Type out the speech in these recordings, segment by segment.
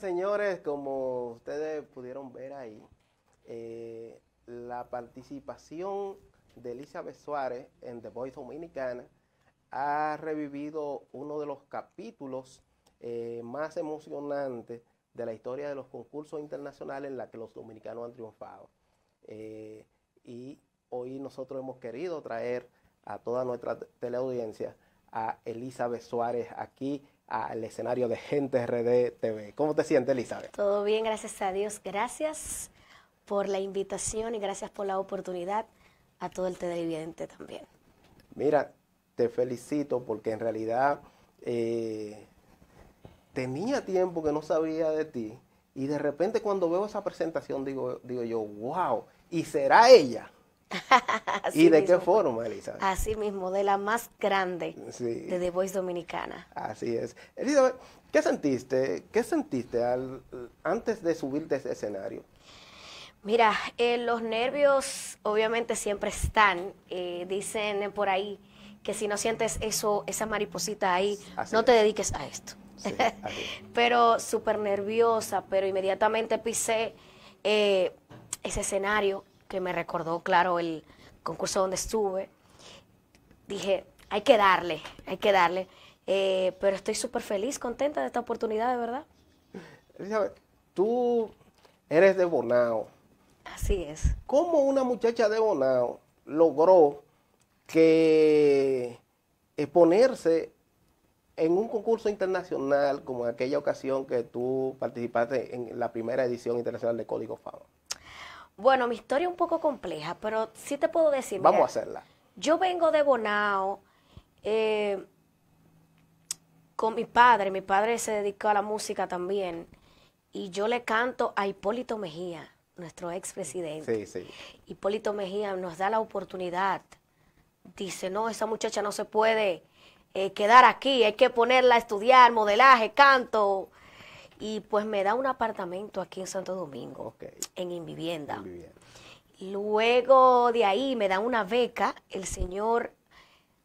señores, como ustedes pudieron ver ahí, eh, la participación de Elizabeth Suárez en The Voice Dominicana ha revivido uno de los capítulos eh, más emocionantes de la historia de los concursos internacionales en la que los dominicanos han triunfado. Eh, y hoy nosotros hemos querido traer a toda nuestra teleaudiencia a Elizabeth Suárez aquí al escenario de Gente RD TV. ¿Cómo te sientes, Elizabeth? Todo bien, gracias a Dios. Gracias por la invitación y gracias por la oportunidad a todo el televidente también. Mira, te felicito porque en realidad eh, tenía tiempo que no sabía de ti y de repente cuando veo esa presentación digo, digo yo, wow, ¿y será ella? ¿Y de qué forma, Elisa? Así mismo, de la más grande de The Voice Dominicana. Así es. Elisa, ¿qué sentiste, qué sentiste al, antes de subirte a ese escenario? Mira, eh, los nervios obviamente siempre están. Eh, dicen por ahí que si no sientes eso, esa mariposita ahí, no te dediques a esto. pero súper nerviosa, pero inmediatamente pisé eh, ese escenario que me recordó, claro, el concurso donde estuve, dije, hay que darle, hay que darle. Eh, pero estoy súper feliz, contenta de esta oportunidad, de verdad. Elizabeth, tú eres de Bonao. Así es. ¿Cómo una muchacha de Bonao logró que eh, ponerse en un concurso internacional como en aquella ocasión que tú participaste en la primera edición internacional de Código Fama? Bueno, mi historia es un poco compleja, pero sí te puedo decir. Vamos a hacerla. Yo vengo de Bonao eh, con mi padre. Mi padre se dedicó a la música también. Y yo le canto a Hipólito Mejía, nuestro expresidente. Sí, sí. Hipólito Mejía nos da la oportunidad. Dice, no, esa muchacha no se puede eh, quedar aquí. Hay que ponerla a estudiar modelaje, canto, y pues me da un apartamento aquí en Santo Domingo, en Invivienda. Luego de ahí me da una beca el señor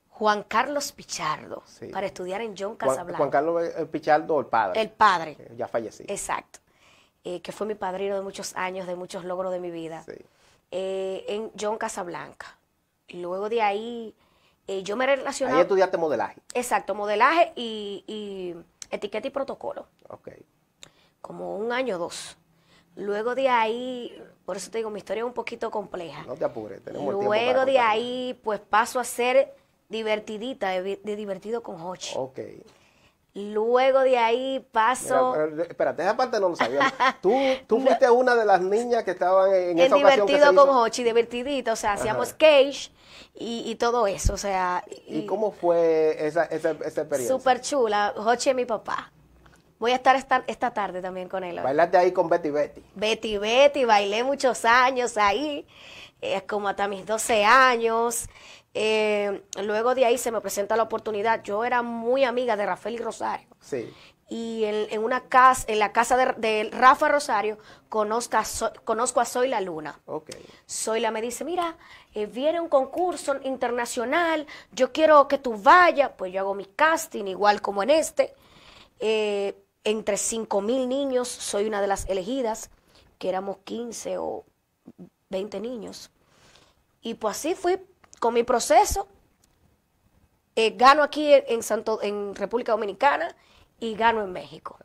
Juan Carlos Pichardo para estudiar en John Casablanca. Juan, Carlos eh, Pichardo, el padre. El padre. Ya fallecido. Exacto. Eh, que fue mi padrino de muchos años, de muchos logros de mi vida. Sí. Eh, en John Casablanca. Luego de ahí yo me relacioné. Ahí estudiaste modelaje. Exacto, modelaje y, y etiqueta y protocolo. Ok como un año o dos. Luego de ahí, por eso te digo, mi historia es un poquito compleja. No te apures, tenemos Luego tiempo de ahí, pues paso a ser divertidita, de, divertido con Hochi. Luego de ahí paso. espérate, esa parte no lo sabía. tú, fuiste una de las niñas que estaban en, en esa divertido ocasión con Hochi, divertidita o sea, hacíamos cage y, y, todo eso, o sea. ¿Y, cómo fue esa, ese esa experiencia? Súper chula. Hochi es mi papá. Voy a estar esta, esta tarde también con él. ahí con Betty Betty. Betty Betty, bailé muchos años ahí, es eh, como hasta mis 12 años. Eh, luego de ahí se me presenta la oportunidad. Yo era muy amiga de Rafael y Rosario. Sí. Y en, una casa, en la casa de, Rafa Rosario conozco a, conozco a Soy la Luna. Okay. Soy la me dice, mira, eh, viene un concurso internacional, yo quiero que tú vayas, pues yo hago mi casting igual como en este. Eh, entre mil niños soy una de las elegidas, que éramos 15 o 20 niños. Y pues así fui con mi proceso. Eh, gano aquí en, Santo, en República Dominicana y gano en México.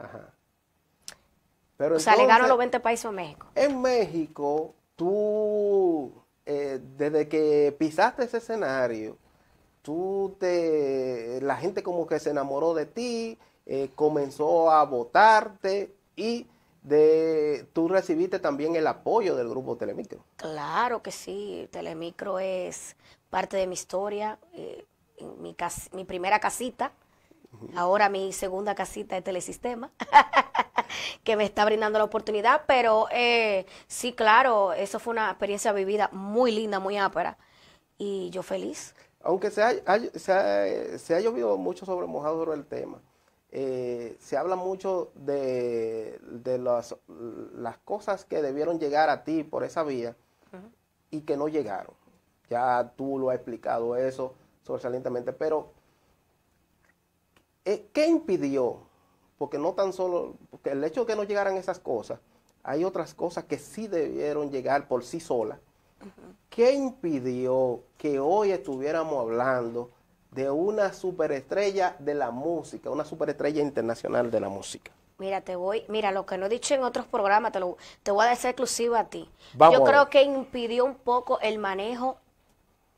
Pero o le gano a los 20 países en México. En México, tú, eh, desde que pisaste ese escenario, tú te, la gente como que se enamoró de ti eh, comenzó a votarte y de tú recibiste también el apoyo del grupo Telemicro. Claro que sí, Telemicro es parte de mi historia, eh, mi, mi primera casita, ahora mi segunda casita de Telesistema, que me está brindando la oportunidad, pero eh, sí, claro, eso fue una experiencia vivida muy linda, muy ápera, y yo feliz. Aunque se ha, se ha, llovido mucho sobre mojado sobre el tema, eh, se habla mucho de, las, las, cosas que debieron llegar a ti por esa vía y que no llegaron. Ya tú lo has explicado eso sobresalientemente, pero eh, ¿qué impidió? Porque no tan solo, porque el hecho de que no llegaran esas cosas, hay otras cosas que sí debieron llegar por sí solas. ¿Qué impidió que hoy estuviéramos hablando? de una superestrella de la música, una superestrella internacional de la música. Mira, te voy, mira, lo que no he dicho en otros programas, te, lo, te voy a decir exclusivo a ti. Yo creo que impidió un poco el manejo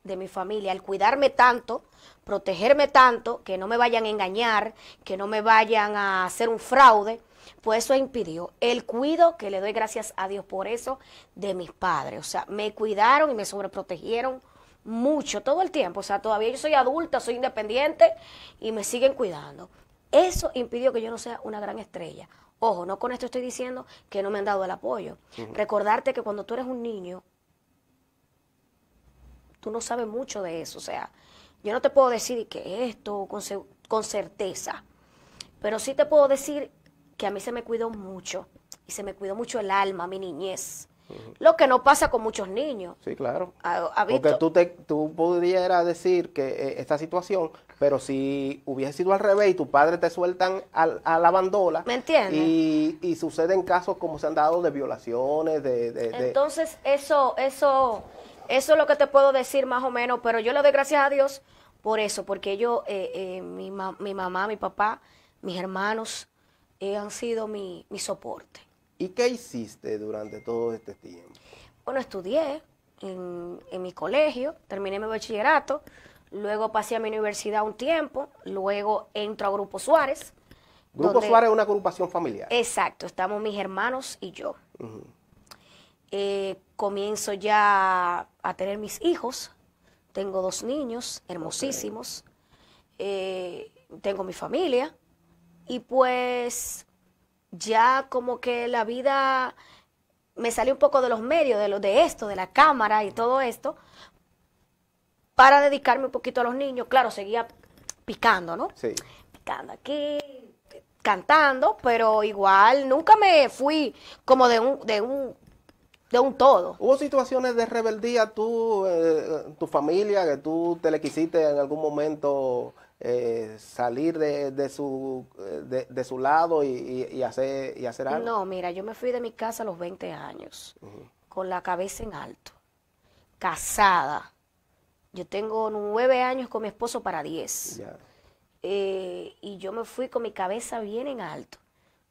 de mi familia, al cuidarme tanto, protegerme tanto, que no me vayan a engañar, que no me vayan a hacer un fraude, pues eso impidió el cuido que le doy gracias a Dios por eso de mis padres. O sea, me cuidaron y me sobreprotegieron mucho, todo el tiempo. O sea, todavía yo soy adulta, soy independiente y me siguen cuidando. Eso impidió que yo no sea una gran estrella. Ojo, no con esto estoy diciendo que no me han dado el apoyo. Recordarte que cuando tú eres un niño, tú no sabes mucho de eso. O sea, yo no te puedo decir que esto con, con certeza, pero sí te puedo decir que a mí se me cuidó mucho y se me cuidó mucho el alma, mi niñez. Lo que no pasa con muchos niños. Sí, claro. Porque tú, te, tú pudieras decir que eh, esta situación, pero si hubiese sido al revés y tu padre te sueltan a la bandola. ¿Me entiendes? Y, suceden casos como se han dado de violaciones, de... Entonces, eso, eso, eso es lo que te puedo decir más o menos, pero yo le doy gracias a Dios por eso, porque yo, eh, eh, mi, mi mamá, mi papá, mis hermanos, han sido mi, mi soporte. ¿Y qué hiciste durante todo este tiempo? Bueno, estudié en, mi colegio, terminé mi bachillerato, luego pasé a mi universidad un tiempo, luego entro a Grupo Suárez. Grupo Suárez es una agrupación familiar. Exacto, estamos mis hermanos y yo. Eh, comienzo ya a tener mis hijos, tengo dos niños hermosísimos, eh, tengo mi familia y pues ya como que la vida me salió un poco de los medios, de, lo, de esto, de la cámara y todo esto, para dedicarme un poquito a los niños. Claro, seguía picando, ¿no? Sí. Picando aquí, cantando, pero igual nunca me fui como de un, de un, de un todo. ¿Hubo situaciones de rebeldía tú, eh, tu familia, que tú te le quisiste en algún momento eh, salir de, su, eh, de, su lado y, hacer, hacer algo? No, mira, yo me fui de mi casa a los 20 años, con la cabeza en alto, casada. Yo tengo nueve años con mi esposo para diez. Eh, y yo me fui con mi cabeza bien en alto.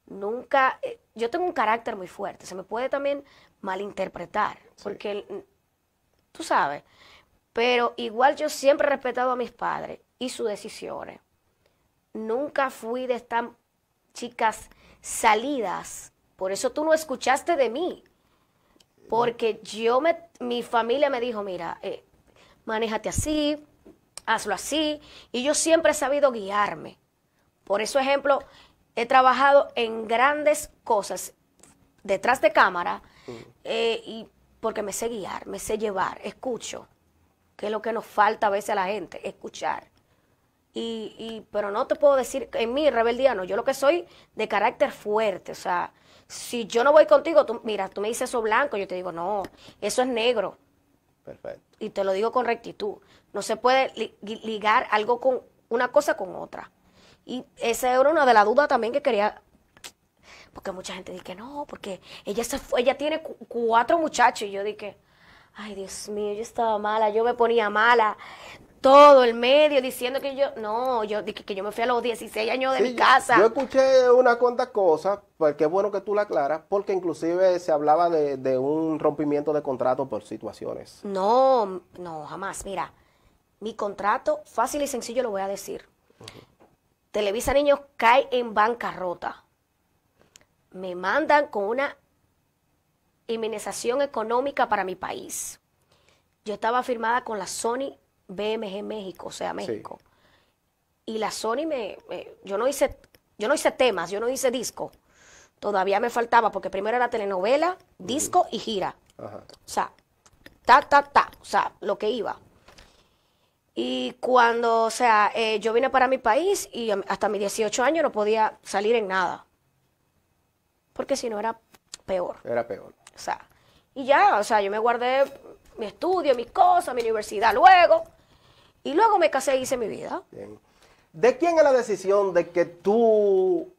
Nunca, yo tengo un carácter muy fuerte, se me puede también malinterpretar, porque mm, tú sabes, pero igual yo siempre he respetado a mis padres y sus decisiones. Nunca fui de estas chicas salidas. Por eso tú no escuchaste de mí. Porque yo me, mi familia me dijo, mira, eh, manéjate así, hazlo así. Y yo siempre he sabido guiarme. Por eso, ejemplo, he trabajado en grandes cosas detrás de cámara eh, y porque me sé guiar, me sé llevar, escucho, que es lo que nos falta a veces a la gente, escuchar. Y, pero no te puedo decir, en mi rebeldía no, yo lo que soy de carácter fuerte, o sea, si yo no voy contigo, tú, mira, tú me dices eso blanco, yo te digo, no, eso es negro. Perfecto. Y te lo digo con rectitud. No se puede ligar algo con una cosa con otra. Y esa era una de las dudas también que quería, porque mucha gente dice que no, porque ella se fue, ella tiene cuatro muchachos, y yo dije, ay Dios mío, yo estaba mala, yo me ponía mala, todo el medio diciendo que yo, no, yo que, que yo me fui a los 16 años de mi casa. Yo escuché una cuantas cosas, porque es bueno que tú la aclaras, porque inclusive se hablaba de, un rompimiento de contrato por situaciones. No, no, jamás. Mira, mi contrato, fácil y sencillo lo voy a decir. Televisa Niños cae en bancarrota. Me mandan con una inmunización económica para mi país. Yo estaba firmada con la Sony BMG México, o sea, México. Y la Sony me, yo no hice, yo no hice temas, yo no hice disco. Todavía me faltaba, porque primero era telenovela, disco y gira. O sea, ta, ta, ta, o sea, lo que iba. Y cuando, o sea, eh, yo vine para mi país y hasta mis 18 años no podía salir en nada. Porque si no era peor. Era peor. O sea, y ya, o sea, yo me guardé mi estudio, mis cosas, mi universidad luego. Y luego me casé y e hice mi vida. ¿De quién es la decisión de que tú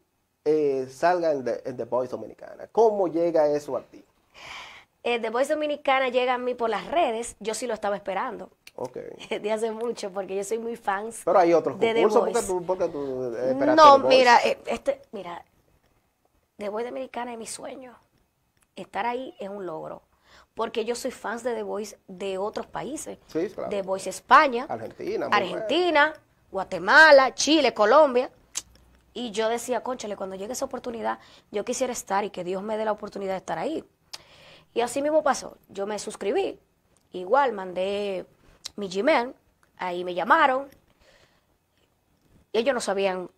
eh, salgas en, The, Voice Dominicana? ¿Cómo llega eso a ti? Eh, The Voice Dominicana llega a mí por las redes. Yo sí lo estaba esperando. Ok. De hace mucho, porque yo soy muy fan. Pero hay otros de The tú, eh, esperaste no, mira, este, mira, The Voice Dominicana es mi sueño. Estar ahí es un logro porque yo soy fan de The Voice de otros países. Sí, claro. The Voice España, Argentina, Argentina Guatemala, Chile, Colombia. Y yo decía, conchale, cuando llegue esa oportunidad, yo quisiera estar y que Dios me dé la oportunidad de estar ahí. Y así mismo pasó. Yo me suscribí, igual mandé mi Gmail, ahí me llamaron. Ellos no sabían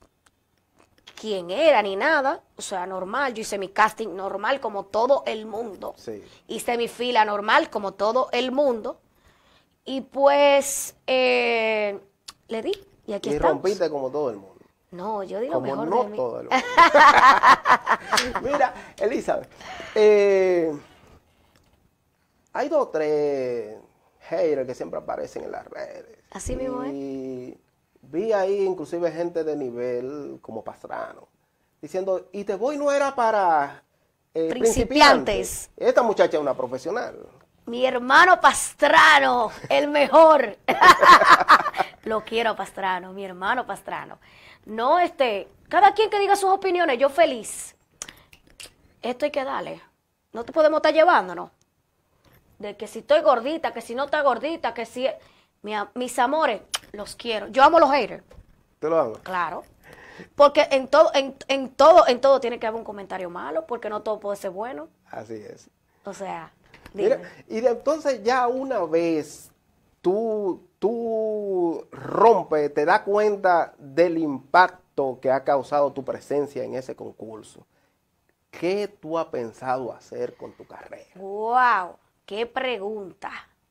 quién era ni nada. O sea, normal. Yo hice mi casting normal como todo el mundo. Hice mi fila normal como todo el mundo. Y pues eh, le di. Y aquí y rompiste como todo el mundo. No, yo digo mejor de mí. Todo el mundo. Mira, Elizabeth, eh, hay dos o tres haters que siempre aparecen en las redes. Así mismo, ¿eh? vi ahí inclusive gente de nivel como Pastrano, diciendo, y te voy no era para eh, principiantes. Esta muchacha es una profesional. Mi hermano Pastrano, el mejor. Lo quiero Pastrano, mi hermano Pastrano. No, este, cada quien que diga sus opiniones, yo feliz. Esto hay que darle. No te podemos estar llevándonos. De que si estoy gordita, que si no está gordita, que si... mis amores, los quiero. Yo amo los haters. ¿Te lo amo? Claro. Porque en todo, en, todo, en todo tiene que haber un comentario malo, porque no todo puede ser bueno. Así es. O sea, y entonces ya una vez tú, tú rompes, te das cuenta del impacto que ha causado tu presencia en ese concurso. ¿Qué tú has pensado hacer con tu carrera? ¡Wow! ¡Qué pregunta!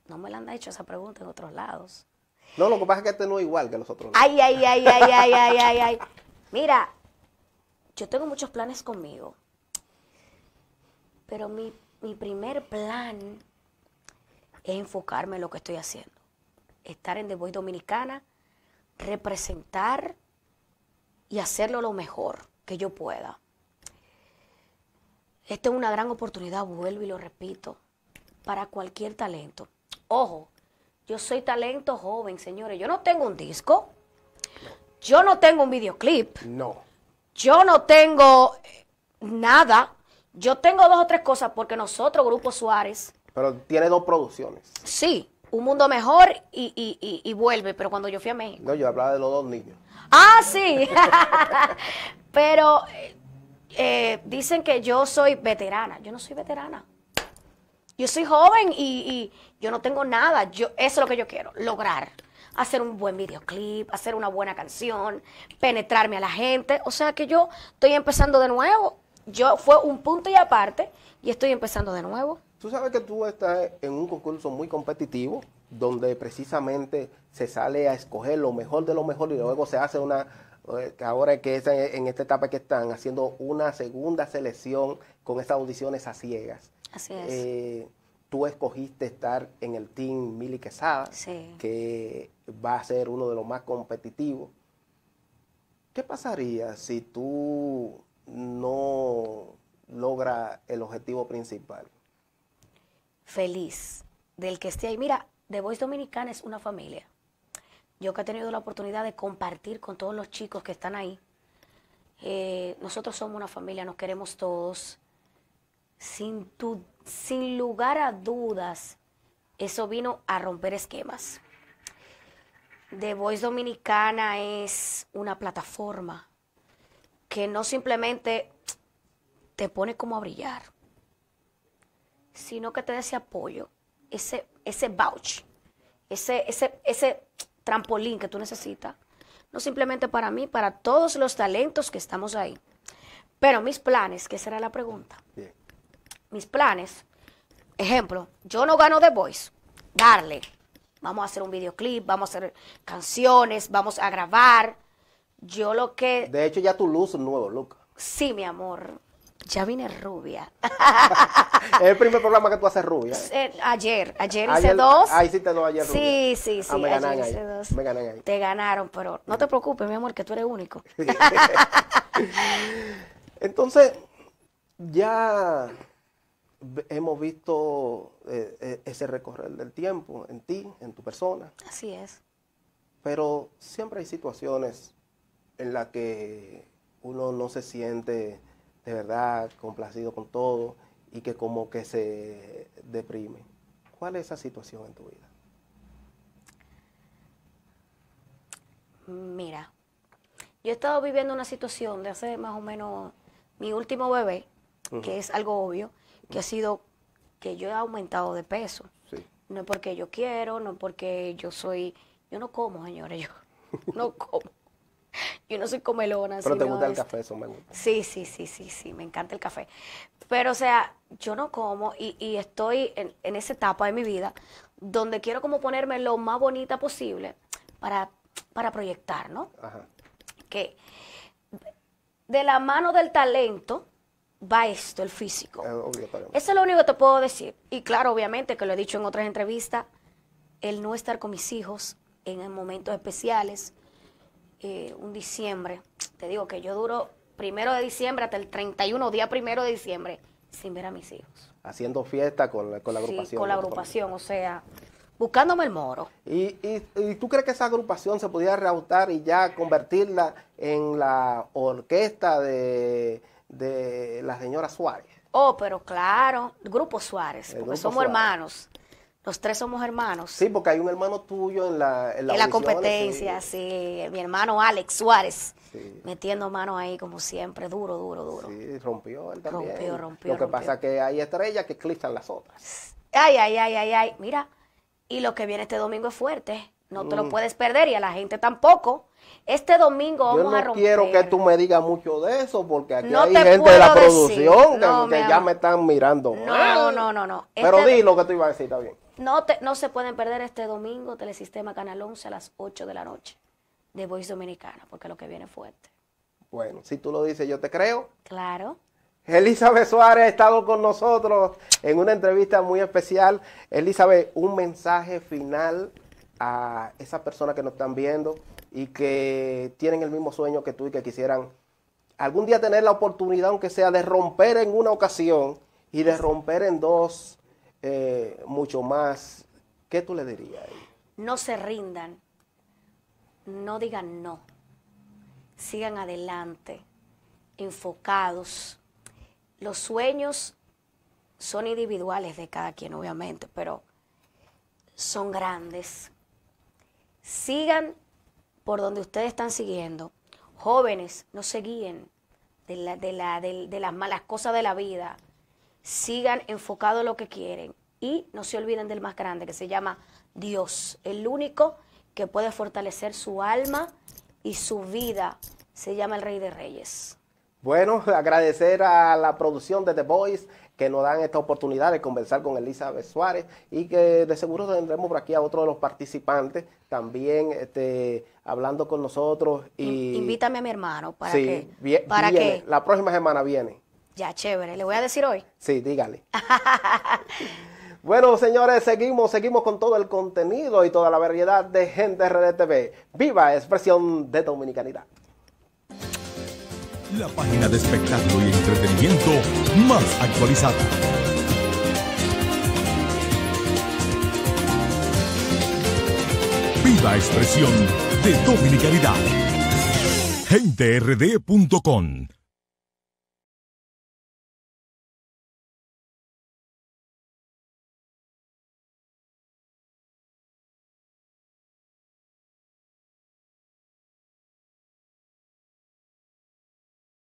No me la han hecho esa pregunta en otros lados. No, lo que pasa es que este no es igual que los otros. Ay, ay, ay, ay, ay, ay, ay, Mira, yo tengo muchos planes conmigo. Pero mi, mi primer plan es enfocarme en lo que estoy haciendo. Estar en The Voice Dominicana, representar y hacerlo lo mejor que yo pueda. Esta es una gran oportunidad, vuelvo y lo repito, para cualquier talento. Ojo, yo soy talento joven, señores. Yo no tengo un disco. Yo no tengo un videoclip. No. Yo no tengo eh, nada. Yo tengo dos o tres cosas porque nosotros, Grupo Suárez. Pero tiene dos producciones. Sí, Un Mundo Mejor y, y, y, Vuelve, pero cuando yo fui a México. No, yo hablaba de los dos niños. Ah, sí. pero eh, eh, dicen que yo soy veterana. Yo no soy veterana. Yo soy joven y, yo no tengo nada. Yo, eso es lo que yo quiero, lograr. Hacer un buen videoclip, hacer una buena canción, penetrarme a la gente. O sea que yo estoy empezando de nuevo. Yo fue un punto y aparte y estoy empezando de nuevo. Tú sabes que tú estás en un concurso muy competitivo, donde precisamente se sale a escoger lo mejor de lo mejor y luego se hace una, eh, ahora que es en esta etapa que están, haciendo una segunda selección con esas audiciones a ciegas. Así es. Eh, tú escogiste estar en el team Mili Quesada, que va a ser uno de los más competitivos. ¿Qué pasaría si tú no logras el objetivo principal? Feliz del que esté ahí. Mira, The Voice Dominicana es una familia. Yo que he tenido la oportunidad de compartir con todos los chicos que están ahí. Eh, nosotros somos una familia, nos queremos todos sin, sin lugar a dudas, eso vino a romper esquemas. The Voice Dominicana es una plataforma que no simplemente te pone como a brillar, sino que te da ese apoyo, ese, ese vouch, ese, ese, trampolín que tú necesitas. No simplemente para mí, para todos los talentos que estamos ahí. Pero mis planes, que será la pregunta mis planes. Ejemplo, yo no gano de Voice. Darle. Vamos a hacer un videoclip, vamos a hacer canciones, vamos a grabar. Yo lo que... De hecho, ya tu luz es nuevo Luca. Sí, mi amor. Ya vine rubia. es el primer programa que tú haces rubia. ¿eh? Eh, ayer, ayer, hice dos. Ah, hiciste dos ayer. Rubia. Sí, sí, sí. Ah, me ahí. Te ganaron, pero no te preocupes, mi amor, que tú eres único. Entonces, ya hemos visto eh, eh, ese recorrer del tiempo en ti, en tu persona. Así es. Pero siempre hay situaciones en las que uno no se siente de verdad complacido con todo y que como que se deprime. ¿Cuál es esa situación en tu vida? Mira, yo he estado viviendo una situación de hace más o menos mi último bebé, que es algo obvio, que ha sido que yo he aumentado de peso. No es porque yo quiero, no es porque yo soy... Yo no como, señores, yo no como. Yo no soy comelona. Pero te gusta el este. café, eso me gusta. Sí, sí, sí, sí, sí, me encanta el café. Pero, o sea, yo no como y, estoy en, en, esa etapa de mi vida donde quiero como ponerme lo más bonita posible para, para proyectar, ¿no? Ajá. Que de la mano del talento va esto, el físico. Ah, Eso es lo único que te puedo decir. Y claro, obviamente, que lo he dicho en otras entrevistas, el no estar con mis hijos en momentos especiales, eh, un diciembre, te digo que yo duro primero de diciembre hasta el 31, día primero de diciembre, sin ver a mis hijos. Haciendo fiesta con la, con la agrupación. con la agrupación, o sea, buscándome el moro. ¿Y, ¿Y, tú crees que esa agrupación se podía reautar y ya convertirla en la orquesta de de la señora Suárez. Oh, pero claro, Grupo Suárez, porque somos hermanos. Los tres somos hermanos. Sí, porque hay un hermano tuyo en la En en la competencia, sí. Mi hermano Alex Suárez. Metiendo mano ahí como siempre, duro, duro, duro. Sí, rompió el también. Rompió, rompió. Lo que pasa es que hay estrellas que eclipsan las otras. Ay, ay, ay, ay, ay. Mira, y lo que viene este domingo es fuerte. No te lo mm. puedes perder y a la gente tampoco. Este domingo vamos Yo no a romper. quiero que tú me digas mucho de eso porque aquí hay gente de la producción que, ya me están mirando. No, no, no, no. Pero este di lo que tú ibas a decir, está bien. No, no se pueden perder este domingo Telesistema Canal 11 a las 8 de la noche de Voice Dominicana porque lo que viene fuerte. Bueno, si tú lo dices, yo te creo. Claro. Elizabeth Suárez ha estado con nosotros en una entrevista muy especial. Elizabeth, un mensaje final a esas personas que nos están viendo y que tienen el mismo sueño que tú y que quisieran algún día tener la oportunidad, aunque sea de romper en una ocasión y de romper en dos eh, mucho más, ¿qué tú le dirías? No se rindan, no digan no, sigan adelante, enfocados. Los sueños son individuales de cada quien, obviamente, pero son grandes, sigan por donde ustedes están siguiendo. Jóvenes, no se guíen de, las malas cosas de la vida. Sigan enfocados en lo que quieren. Y no se olviden del más grande, que se llama Dios, el único que puede fortalecer su alma y su vida. Se llama el Rey de Reyes. Bueno, agradecer a la producción de The Boys que nos dan esta oportunidad de conversar con Elizabeth Suárez y que de seguro tendremos por aquí a otro de los participantes también este, hablando con nosotros. y Invítame a mi hermano para que... para que... La próxima semana viene. Ya, chévere. ¿Le voy a decir hoy? Sí, dígale. bueno, señores, seguimos, seguimos con todo el contenido y toda la variedad de Gente RDTV. ¡Viva Expresión de Dominicanidad! la página de espectáculo y entretenimiento más actualizada. Viva expresión de dominicalidad. GenteRD.com